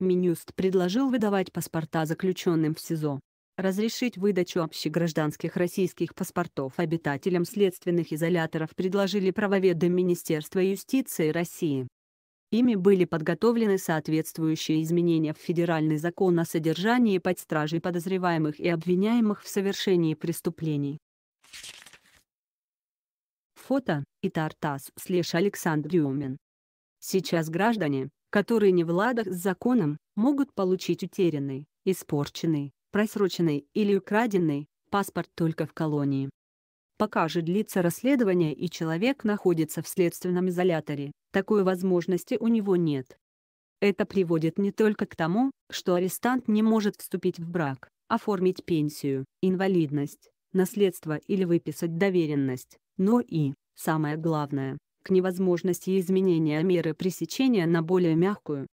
Минюст предложил выдавать паспорта заключенным в СИЗО, разрешить выдачу общегражданских российских паспортов обитателям следственных изоляторов предложили правоведы Министерства юстиции России. Ими были подготовлены соответствующие изменения в федеральный закон о содержании под стражей подозреваемых и обвиняемых в совершении преступлений. Фото и Тартас слеж Александр Юмин. Сейчас граждане, которые не в ладах с законом, могут получить утерянный, испорченный, просроченный или украденный паспорт только в колонии. Пока же длится расследование и человек находится в следственном изоляторе, такой возможности у него нет. Это приводит не только к тому, что арестант не может вступить в брак, оформить пенсию, инвалидность, наследство или выписать доверенность, но и, самое главное, к невозможности изменения меры пресечения на более мягкую.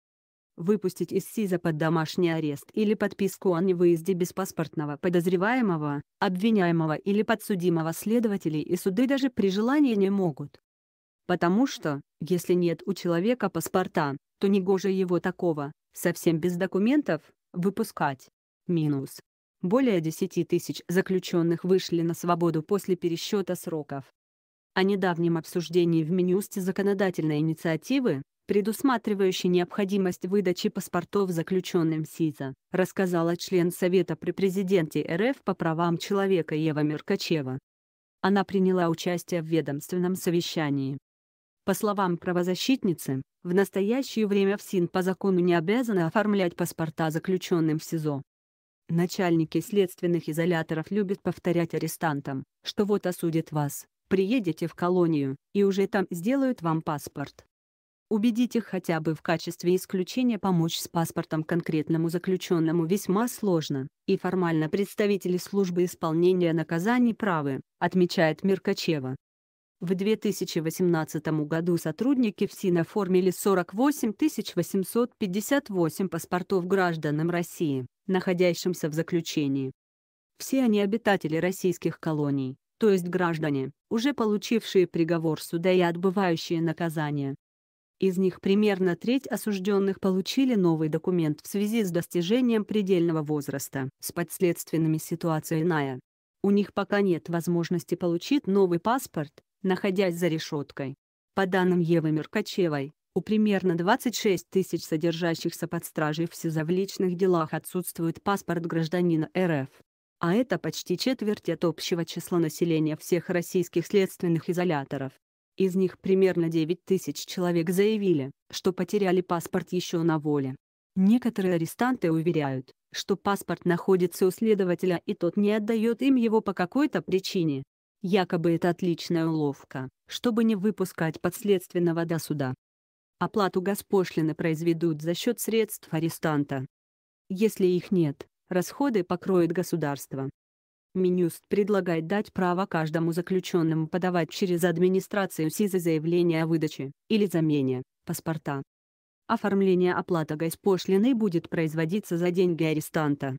Выпустить из СИЗа под домашний арест или подписку о невыезде беспаспортного подозреваемого, обвиняемого или подсудимого следователей и суды даже при желании не могут. Потому что, если нет у человека паспорта, то негоже его такого, совсем без документов, выпускать. Минус. Более 10 тысяч заключенных вышли на свободу после пересчета сроков о недавнем обсуждении в Минюсте законодательной инициативы, предусматривающей необходимость выдачи паспортов заключенным сизо, рассказала член Совета при президенте РФ по правам человека Ева Меркачева. Она приняла участие в ведомственном совещании. По словам правозащитницы, в настоящее время ФСИН по закону не обязаны оформлять паспорта заключенным в СИЗО. Начальники следственных изоляторов любят повторять арестантам, что вот осудит вас, Приедете в колонию, и уже там сделают вам паспорт. Убедить их хотя бы в качестве исключения помочь с паспортом конкретному заключенному весьма сложно, и формально представители службы исполнения наказаний правы, отмечает Миркачева. В 2018 году сотрудники ФСИН оформили 48 858 паспортов гражданам России, находящимся в заключении. Все они обитатели российских колоний, то есть граждане, уже получившие приговор суда и отбывающие наказание. Из них примерно треть осужденных получили новый документ в связи с достижением предельного возраста. С подследственными ситуация иная. У них пока нет возможности получить новый паспорт, находясь за решеткой. По данным Евы Меркачевой, у примерно 26 тысяч содержащихся под стражей в сизовличных делах отсутствует паспорт гражданина РФ а это почти четверть от общего числа населения всех российских следственных изоляторов. Из них примерно 9 тысяч человек заявили, что потеряли паспорт еще на воле. Некоторые арестанты уверяют, что паспорт находится у следователя и тот не отдает им его по какой-то причине. Якобы это отличная уловка, чтобы не выпускать подследственного до суда. Оплату госпошлины произведут за счет средств арестанта. Если их нет, расходы покроет государство. Минюст предлагает дать право каждому заключенному подавать через администрацию СИЗы заявление о выдаче, или замене, паспорта. Оформление оплаты госпошлины будет производиться за деньги арестанта.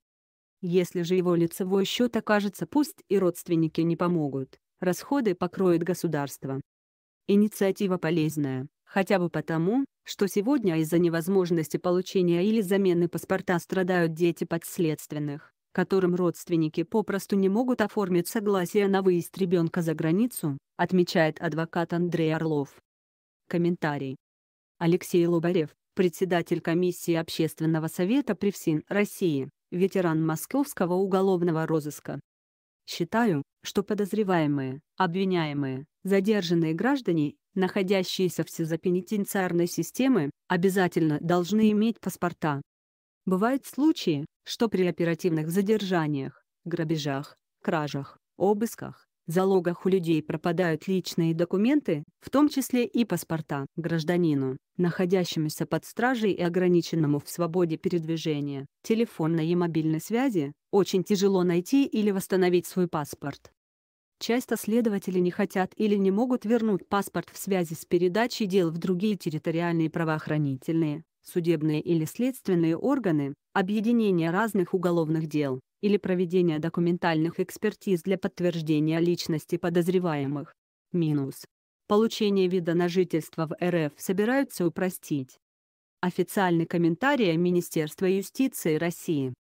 Если же его лицевой счет окажется пуст и родственники не помогут, расходы покроет государство. Инициатива полезная, хотя бы потому, что сегодня из-за невозможности получения или замены паспорта страдают дети подследственных, которым родственники попросту не могут оформить согласие на выезд ребенка за границу, отмечает адвокат Андрей Орлов. Комментарий. Алексей Лобарев, председатель комиссии Общественного совета Привсин России, ветеран московского уголовного розыска. Считаю, что подозреваемые, обвиняемые, задержанные граждане находящиеся в пенитенциарной системы, обязательно должны иметь паспорта. Бывают случаи, что при оперативных задержаниях, грабежах, кражах, обысках, залогах у людей пропадают личные документы, в том числе и паспорта гражданину, находящемуся под стражей и ограниченному в свободе передвижения, телефонной и мобильной связи, очень тяжело найти или восстановить свой паспорт. Часто следователи не хотят или не могут вернуть паспорт в связи с передачей дел в другие территориальные правоохранительные, судебные или следственные органы, объединение разных уголовных дел или проведение документальных экспертиз для подтверждения личности подозреваемых. Минус. Получение вида на жительство в РФ собираются упростить. Официальный комментарий Министерства юстиции России.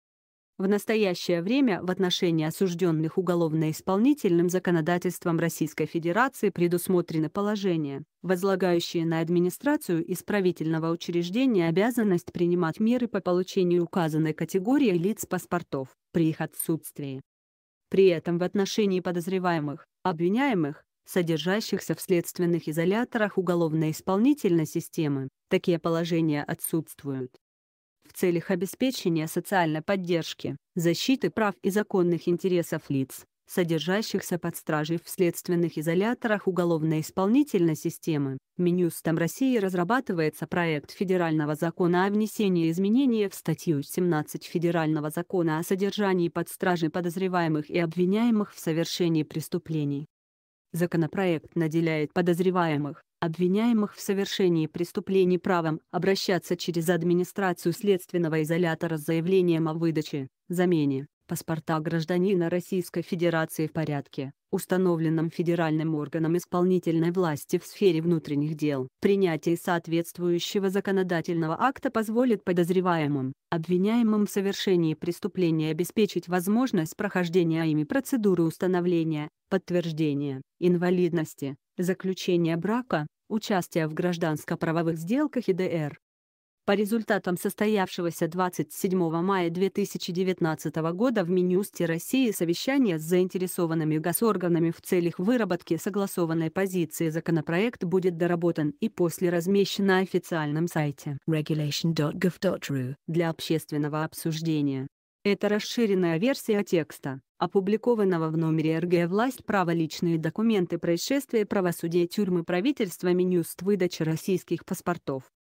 В настоящее время в отношении осужденных уголовно-исполнительным законодательством Российской Федерации предусмотрены положения, возлагающие на администрацию исправительного учреждения обязанность принимать меры по получению указанной категории лиц паспортов при их отсутствии. При этом в отношении подозреваемых, обвиняемых, содержащихся в следственных изоляторах уголовно-исполнительной системы, такие положения отсутствуют в целях обеспечения социальной поддержки, защиты прав и законных интересов лиц, содержащихся под стражей в следственных изоляторах уголовно-исполнительной системы. Минюстом России разрабатывается проект федерального закона о внесении изменений в статью 17 Федерального закона о содержании под стражей подозреваемых и обвиняемых в совершении преступлений. Законопроект наделяет подозреваемых, обвиняемых в совершении преступлений правом обращаться через администрацию следственного изолятора с заявлением о выдаче, замене, паспорта гражданина Российской Федерации в порядке, установленном федеральным органом исполнительной власти в сфере внутренних дел. Принятие соответствующего законодательного акта позволит подозреваемым, обвиняемым в совершении преступления обеспечить возможность прохождения ими процедуры установления, подтверждения, инвалидности, заключения брака, участия в гражданско-правовых сделках и ДР. По результатам состоявшегося 27 мая 2019 года в Минюсте России совещания с заинтересованными госорганами в целях выработки согласованной позиции законопроект будет доработан и после размещен на официальном сайте regulation.gov.ru для общественного обсуждения. Это расширенная версия текста, опубликованного в номере РГ «Власть. Право. Личные документы. Происшествия. Правосудие. Тюрьмы. правительство, Минюст. Выдача российских паспортов».